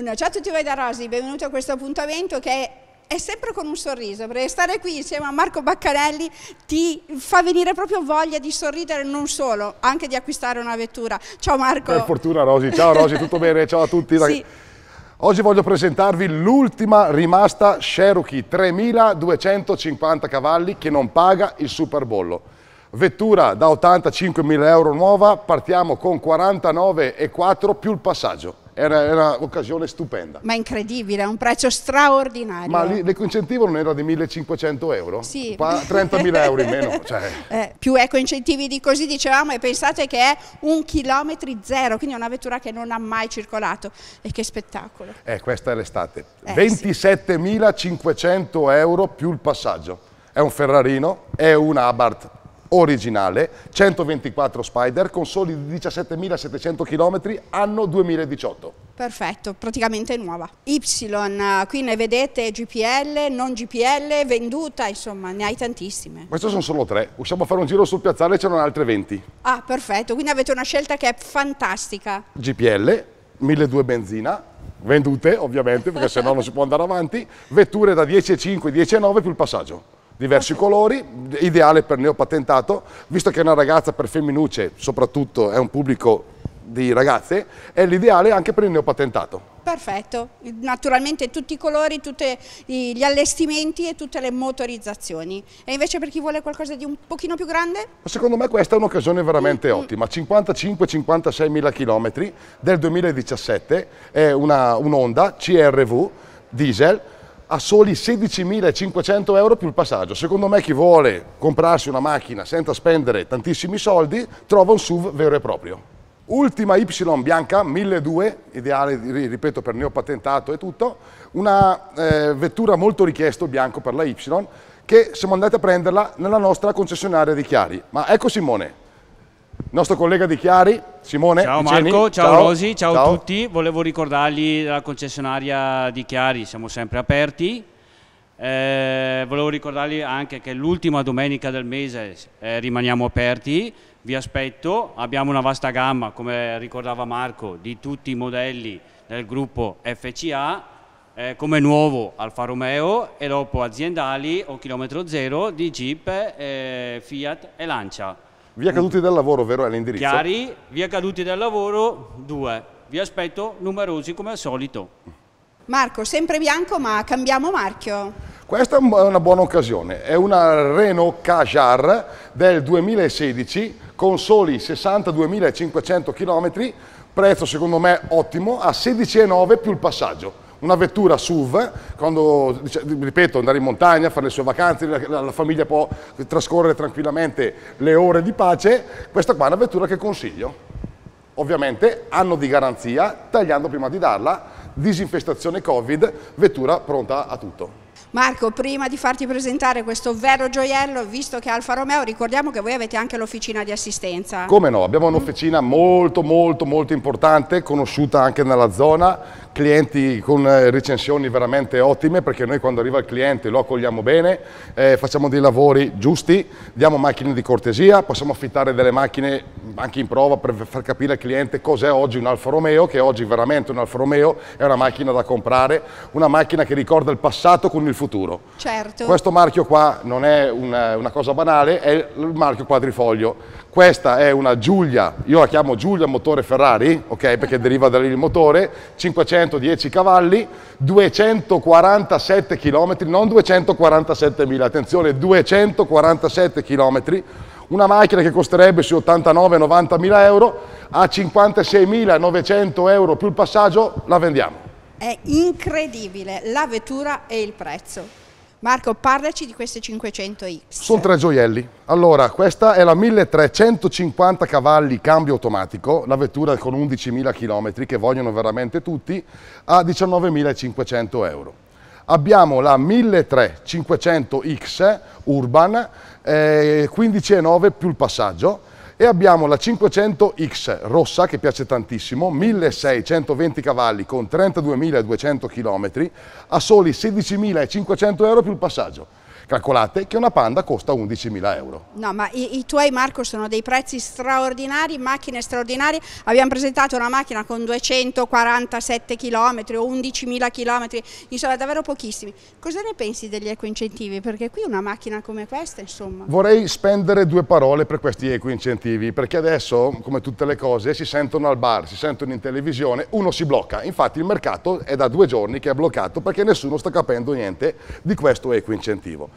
Un ciao a tutti voi da Rosi, benvenuti a questo appuntamento che è sempre con un sorriso, perché stare qui insieme a Marco Baccarelli ti fa venire proprio voglia di sorridere, non solo, anche di acquistare una vettura. Ciao Marco. Per fortuna Rosi, ciao Rosi, tutto bene? Ciao a tutti. Sì. Oggi voglio presentarvi l'ultima rimasta Cherokee 3250 cavalli che non paga il superbollo. Vettura da 85.000 euro nuova, partiamo con 49,4 più il passaggio era, era occasione stupenda. Ma incredibile, a un prezzo straordinario. Ma l'ecoincentivo non era di 1500 euro? Sì. 30.000 euro in meno. Cioè. Eh, più ecoincentivi di così dicevamo e pensate che è un chilometro zero, quindi è una vettura che non ha mai circolato. E che spettacolo. Eh, questa è l'estate. Eh, 27.500 sì. euro più il passaggio. È un Ferrarino, è un Abarth originale, 124 Spider con soli 17.700 km anno 2018. Perfetto, praticamente nuova. Y, eh, qui ne vedete GPL, non GPL, venduta, insomma, ne hai tantissime. Queste sono solo tre, usciamo a fare un giro sul piazzale e ce ne sono altre 20. Ah, perfetto, quindi avete una scelta che è fantastica. GPL, 1200 benzina, vendute ovviamente perché se no non si può andare avanti, vetture da 10,5, 10,9 più il passaggio diversi okay. colori, ideale per neopatentato, visto che è una ragazza per femminucce, soprattutto è un pubblico di ragazze, è l'ideale anche per il neopatentato. Perfetto, naturalmente tutti i colori, tutti gli allestimenti e tutte le motorizzazioni. E invece per chi vuole qualcosa di un pochino più grande? Secondo me questa è un'occasione veramente mm. mm. ottima, 55-56 mila chilometri del 2017, è una, un'Honda CRV diesel a soli 16.500 euro più il passaggio. Secondo me chi vuole comprarsi una macchina senza spendere tantissimi soldi trova un SUV vero e proprio. Ultima Y bianca, 1200, ideale ripeto per neopatentato e tutto, una eh, vettura molto richiesta bianco per la Y che siamo andati a prenderla nella nostra concessionaria di Chiari. Ma ecco Simone, il nostro collega di Chiari, Simone. Ciao Marco, ciao, ciao. Rosi, ciao, a tutti. Volevo ricordargli la concessionaria di Chiari, siamo sempre aperti. Eh, volevo ricordargli anche che l'ultima domenica del mese eh, rimaniamo aperti, vi aspetto, abbiamo una vasta gamma, come ricordava Marco, di tutti i modelli del gruppo FCA. Eh, come nuovo Alfa Romeo e dopo aziendali o chilometro zero di Jeep, eh, Fiat e Lancia. Via caduti del lavoro, vero? È l'indirizzo. Chiari, via caduti del lavoro due. Vi aspetto numerosi come al solito. Marco, sempre bianco ma cambiamo marchio. Questa è una buona occasione, è una Renault Kajar del 2016 con soli 62.500 km, prezzo secondo me ottimo, a 16,9 più il passaggio una vettura SUV, quando, ripeto, andare in montagna, fare le sue vacanze, la, la, famiglia può trascorrere tranquillamente le ore di pace, questa qua è una vettura che consiglio. Ovviamente anno di garanzia, tagliando prima di darla, disinfestazione Covid, vettura pronta a tutto. Marco, prima di farti presentare questo vero gioiello, visto che Alfa Romeo, ricordiamo che voi avete anche l'officina di assistenza. Come no, abbiamo un'officina molto molto molto importante, conosciuta anche nella zona, clienti con eh, recensioni veramente ottime perché noi quando arriva il cliente lo accogliamo bene, eh, facciamo dei lavori giusti, diamo macchine di cortesia, possiamo affittare delle macchine anche in prova per far capire al cliente cos'è oggi un Alfa Romeo, che oggi veramente un Alfa Romeo è una macchina da comprare, una macchina che ricorda il passato con il futuro. Certo. Questo marchio qua non è una, una cosa banale, è il marchio quadrifoglio. Questa è una Giulia, io la chiamo Giulia motore Ferrari, ok, perché deriva da lì il motore, 510 cavalli, 247 km, non 247.000, attenzione, 247 km una macchina che costerebbe su 89-90 mila euro, a 56.900 euro più il passaggio la vendiamo. È incredibile la vettura e il prezzo. Marco, parlaci di queste 500X. Sono tre gioielli. Allora, questa è la 1350 cavalli cambio automatico, la vettura con 11.000 km che vogliono veramente tutti, a 19.500 euro. Abbiamo la 1300X Urban, eh, 15,9 più il passaggio, e abbiamo la 500X rossa che piace tantissimo, 1620 cavalli con 32.200 km a soli 16.500 euro più il passaggio. Calcolate che una Panda costa 11.000 euro. No, ma i, i, tuoi Marco sono dei prezzi straordinari, macchine straordinarie. Abbiamo presentato una macchina con 247 km o 11.000 km, insomma davvero pochissimi. Cosa ne pensi degli ecoincentivi? Perché qui una macchina come questa, insomma. Vorrei spendere due parole per questi ecoincentivi, perché adesso, come tutte le cose, si sentono al bar, si sentono in televisione, uno si blocca. Infatti il mercato è da due giorni che è bloccato perché nessuno sta capendo niente di questo ecoincentivo.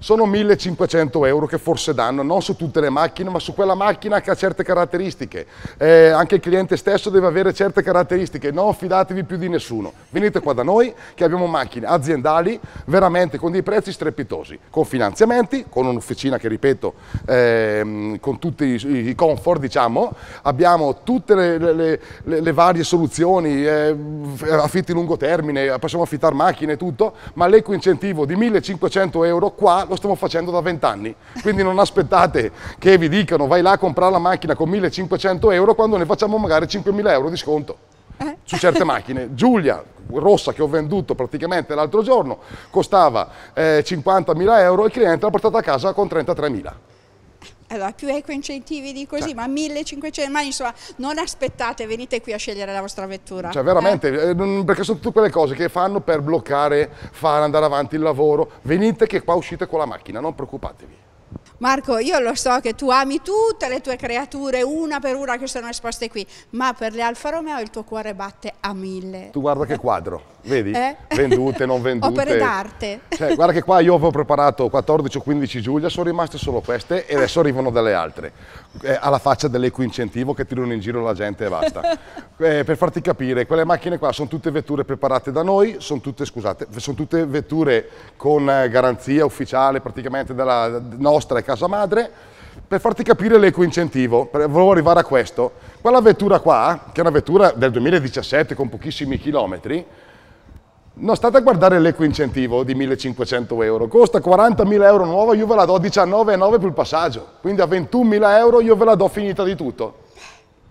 sono 1500 euro che forse danno, non su tutte le macchine, ma su quella macchina che ha certe caratteristiche. Eh, anche il cliente stesso deve avere certe caratteristiche, non fidatevi più di nessuno. Venite qua da noi che abbiamo macchine aziendali veramente con dei prezzi strepitosi, con finanziamenti, con un'officina che ripeto, ehm, con tutti i, i, comfort diciamo, abbiamo tutte le, le, le, le varie soluzioni, eh, affitti lungo termine, possiamo affittare macchine e tutto, ma l'eco incentivo di 1500 euro qua lo stiamo facendo da 20 anni. Quindi non aspettate che vi dicano vai là a comprare la macchina con 1500 euro quando ne facciamo magari 5000 euro di sconto eh? su certe macchine. Giulia, rossa che ho venduto praticamente l'altro giorno, costava eh, 50.000 euro e il cliente l'ha portata a casa con 33.000. Allora, più eco incentivi di così, cioè. ma 1500, ma insomma, non aspettate, venite qui a scegliere la vostra vettura. Cioè, veramente, eh? eh perché sono tutte quelle cose che fanno per bloccare, far andare avanti il lavoro. Venite che qua uscite con la macchina, non preoccupatevi. Marco, io lo so che tu ami tutte le tue creature, una per una che sono esposte qui, ma per le Alfa Romeo il tuo cuore batte a mille. Tu guarda che quadro, vedi? Eh? Vendute, non vendute. Opere d'arte. Cioè, guarda che qua io avevo preparato 14 o 15 Giulia, sono rimaste solo queste e adesso arrivano delle altre. Eh, alla faccia dell'ecoincentivo che tirano in giro la gente e basta. Eh, per farti capire, quelle macchine qua sono tutte vetture preparate da noi, sono tutte, scusate, sono tutte vetture con eh, garanzia ufficiale praticamente della nostra e casa madre, per farti capire l'ecoincentivo, volevo arrivare a questo. Quella vettura qua, che è una vettura del 2017 con pochissimi chilometri, non state a guardare l'ecoincentivo di 1500 euro, costa 40.000 euro nuova, io ve la do 19,9 più il passaggio, quindi a 21.000 euro io ve la do finita di tutto.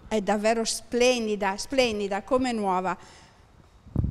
È davvero splendida, splendida, come nuova.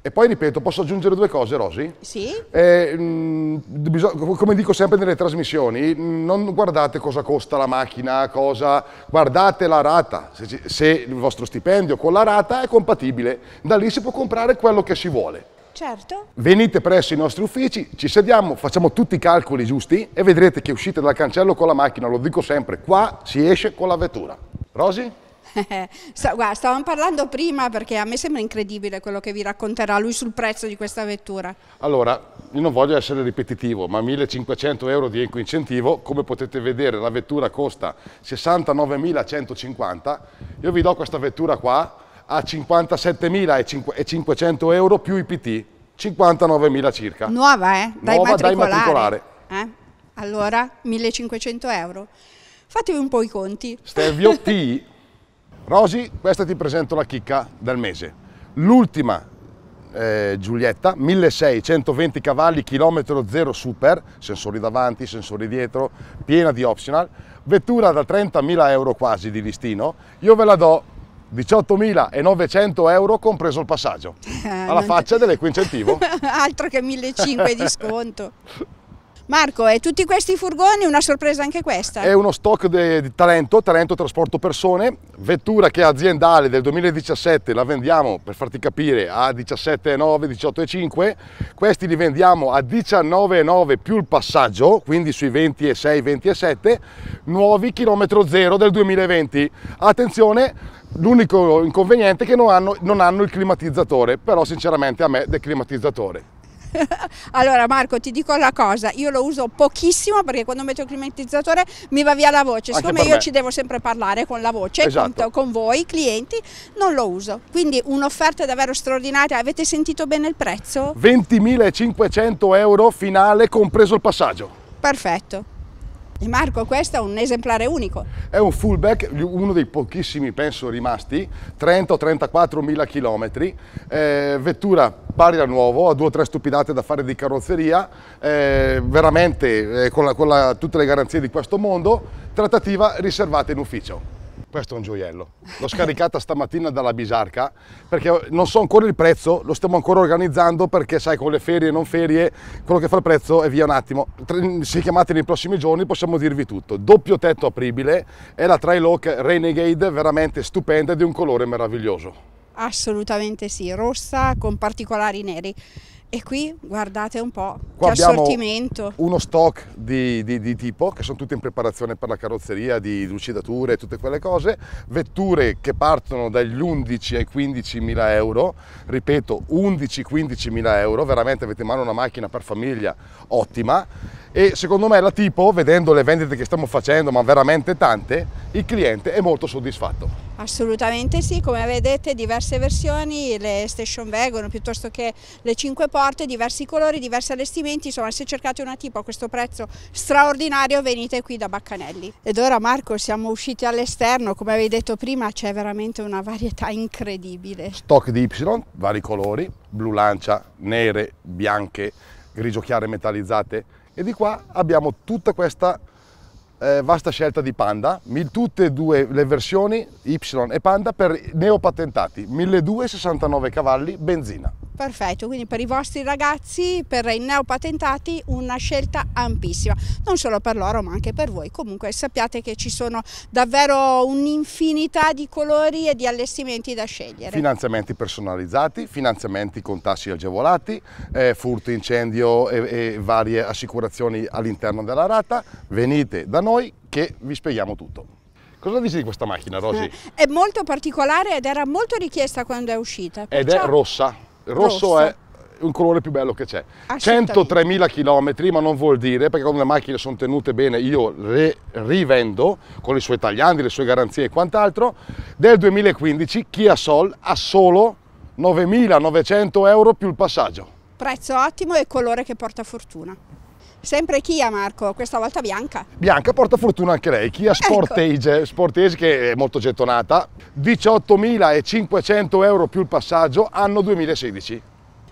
E poi ripeto, posso aggiungere due cose, Rosy? Sì. Eh, mh, mm, come dico sempre nelle trasmissioni, non guardate cosa costa la macchina, cosa... guardate la rata, se, se il vostro stipendio con la rata è compatibile. Da lì si può comprare quello che si vuole. Certo. Venite presso i nostri uffici, ci sediamo, facciamo tutti i calcoli giusti e vedrete che uscite dal cancello con la macchina, lo dico sempre, qua si esce con la vettura. Rosy? stavamo parlando prima perché a me sembra incredibile quello che vi racconterà lui sul prezzo di questa vettura. Allora, io non voglio essere ripetitivo, ma 1500 euro di eco incentivo, come potete vedere la vettura costa 69.150, io vi do questa vettura qua a 57.500 euro più IPT, 59.000 circa. Nuova, eh? Dai Nuova matricolare. Eh? Allora, 1500 euro. Fatevi un po' i conti. Stelvio P Rosy, questa ti presento la chicca del mese. L'ultima eh, Giulietta, 1620 cavalli, chilometro zero super, sensori davanti, sensori dietro, piena di optional, vettura da 30.000 euro quasi di listino, io ve la do 18.900 euro compreso il passaggio, eh, alla faccia dell'equo incentivo. Altro che 1.500 di sconto. Marco, e tutti questi furgoni, una sorpresa anche questa? È uno stock di Talento, Talento Trasporto Persone, vettura che è aziendale del 2017, la vendiamo per farti capire a 17,9, 18,5, questi li vendiamo a 19,9 più il passaggio, quindi sui 20,6, 20,7, nuovi chilometro zero del 2020. Attenzione, l'unico inconveniente è che non hanno, non hanno il climatizzatore, però sinceramente a me del climatizzatore allora Marco ti dico una cosa, io lo uso pochissimo perché quando metto il climatizzatore mi va via la voce, siccome io ci devo sempre parlare con la voce, esatto. con, con, voi clienti, non lo uso. Quindi un'offerta davvero straordinaria, avete sentito bene il prezzo? 20.500 euro finale compreso il passaggio. Perfetto. E Marco, questo è un esemplare unico. È un fullback, uno dei pochissimi penso rimasti, 30-34 mila chilometri, eh, vettura pari a nuovo, ha due o tre stupidate da fare di carrozzeria, eh, veramente eh, con, la, con la, tutte le garanzie di questo mondo, trattativa riservata in ufficio questo è un gioiello. L'ho scaricata stamattina dalla Bisarca perché non so ancora il prezzo, lo stiamo ancora organizzando perché sai con le ferie e non ferie, quello che fa il prezzo è via un attimo. Se chiamate nei prossimi giorni possiamo dirvi tutto. Doppio tetto apribile e la Trail Oak Renegade veramente stupenda di un colore meraviglioso. Assolutamente sì, rossa con particolari neri. E qui guardate un po' Qua che assortimento. Uno stock di, di, di, tipo che sono tutte in preparazione per la carrozzeria, di lucidature e tutte quelle cose. Vetture che partono dagli 11 ai 15 mila euro. Ripeto, 11-15 mila euro. Veramente avete in mano una macchina per famiglia ottima. E secondo me la tipo, vedendo le vendite che stiamo facendo, ma veramente tante, il cliente è molto soddisfatto. Assolutamente sì, come vedete diverse versioni, le station wagon piuttosto che le cinque porte, diversi colori, diversi allestimenti, insomma se cercate una tipo a questo prezzo straordinario venite qui da Baccanelli. Ed ora Marco siamo usciti all'esterno, come avevi detto prima c'è veramente una varietà incredibile. Stock di Y, vari colori, blu lancia, nere, bianche, grigio chiare metallizzate e di qua abbiamo tutta questa eh, vasta scelta di Panda, tutte e due le versioni Y e Panda per neopatentati, 1269 cavalli, benzina. Perfetto, quindi per i vostri ragazzi, per i neopatentati, una scelta ampissima, non solo per loro ma anche per voi. Comunque sappiate che ci sono davvero un'infinità di colori e di allestimenti da scegliere. Finanziamenti personalizzati, finanziamenti con tassi agevolati, eh, furto, incendio e, e varie assicurazioni all'interno della rata. Venite da noi che vi spieghiamo tutto. Cosa dici di questa macchina, Rosy? È molto particolare ed era molto richiesta quando è uscita. Perciò... Ed è rossa rosso, rosso. è un colore più bello che c'è. 103.000 ah, km, ma non vuol dire, perché quando le macchine sono tenute bene, io le rivendo con i suoi tagliandi, le sue garanzie e quant'altro, del 2015 Kia Sol ha solo 9.900 euro più il passaggio. Prezzo ottimo e colore che porta fortuna. Sempre Kia Marco, questa volta Bianca. Bianca porta fortuna anche lei, Kia ecco. Sportage, ecco. Sportage che è molto gettonata, 18.500 euro più il passaggio, anno 2016.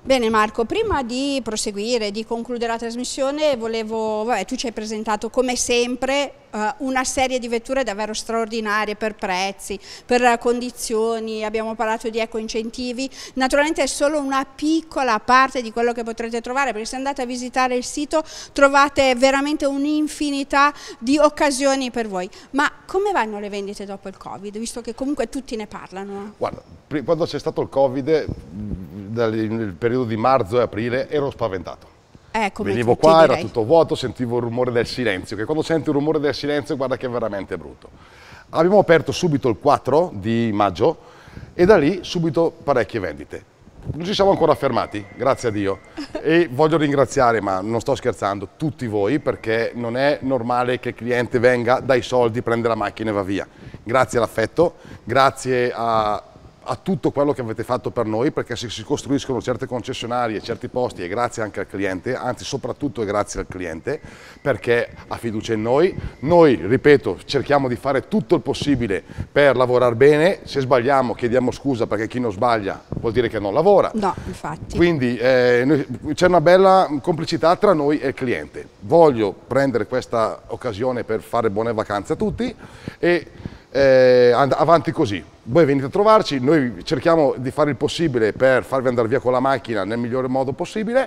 Bene Marco, prima di proseguire, di concludere la trasmissione, volevo, vabbè, tu ci hai presentato come sempre eh, una serie di vetture davvero straordinarie per prezzi, per condizioni, abbiamo parlato di eco-incentivi, naturalmente è solo una piccola parte di quello che potrete trovare, perché se andate a visitare il sito trovate veramente un'infinità di occasioni per voi. Ma come vanno le vendite dopo il Covid, visto che comunque tutti ne parlano? Guarda, quando c'è stato il Covid nel periodo di marzo e aprile ero spaventato. Eh, Venivo qua, direi. era tutto vuoto, sentivo il rumore del silenzio, che quando senti il rumore del silenzio guarda che è veramente brutto. Abbiamo aperto subito il 4 di maggio e da lì subito parecchie vendite. Non ci siamo ancora fermati, grazie a Dio. E voglio ringraziare, ma non sto scherzando, tutti voi perché non è normale che il cliente venga, dai soldi, prende la macchina e va via. Grazie all'affetto, grazie a a tutto quello che avete fatto per noi perché se si costruiscono certe concessionarie, certi posti è grazie anche al cliente, anzi soprattutto è grazie al cliente perché ha fiducia in noi. Noi, ripeto, cerchiamo di fare tutto il possibile per lavorare bene, se sbagliamo chiediamo scusa perché chi non sbaglia vuol dire che non lavora. No, infatti. Quindi eh, c'è una bella complicità tra noi e il cliente. Voglio prendere questa occasione per fare buone vacanze a tutti e eh, avanti così. Voi venite a trovarci, noi cerchiamo di fare il possibile per farvi andare via con la macchina nel migliore modo possibile.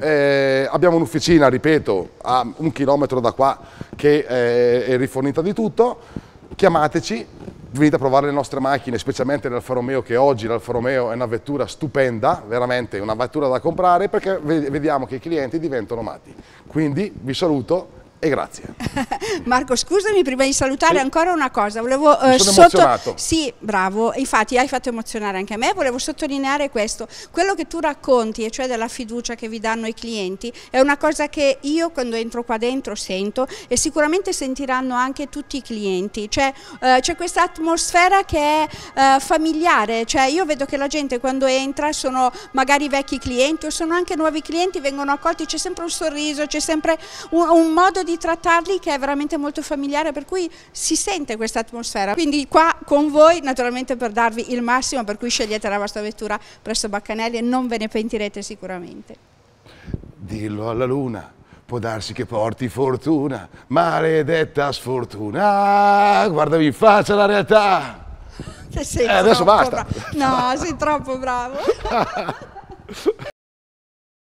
Eh, abbiamo un'officina, ripeto, a un chilometro da qua che eh, è rifornita di tutto. Chiamateci, venite a provare le nostre macchine, specialmente l'Alfa Romeo che oggi l'Alfa Romeo è una vettura stupenda, veramente una vettura da comprare perché vediamo che i clienti diventano matti. Quindi vi saluto e grazie. Marco, scusami, prima di salutare sì. ancora una cosa, volevo eh, sotto... Sì, bravo, infatti hai fatto emozionare anche a me, volevo sottolineare questo, quello che tu racconti, e cioè della fiducia che vi danno i clienti, è una cosa che io quando entro qua dentro sento e sicuramente sentiranno anche tutti i clienti, cioè eh, c'è questa atmosfera che è eh, familiare, cioè io vedo che la gente quando entra sono magari vecchi clienti o sono anche nuovi clienti, vengono accolti, c'è sempre un sorriso, c'è sempre un, un modo di di trattarli che è veramente molto familiare, per cui si sente questa atmosfera. Quindi qua con voi naturalmente per darvi il massimo, per cui scegliete la vostra vettura presso Baccanelli e non ve ne pentirete sicuramente. Dillo alla luna, può darsi che porti fortuna, maledetta sfortuna, ah, guardami in faccia la realtà. Sei eh, adesso basta. Bravo. No, sei troppo bravo.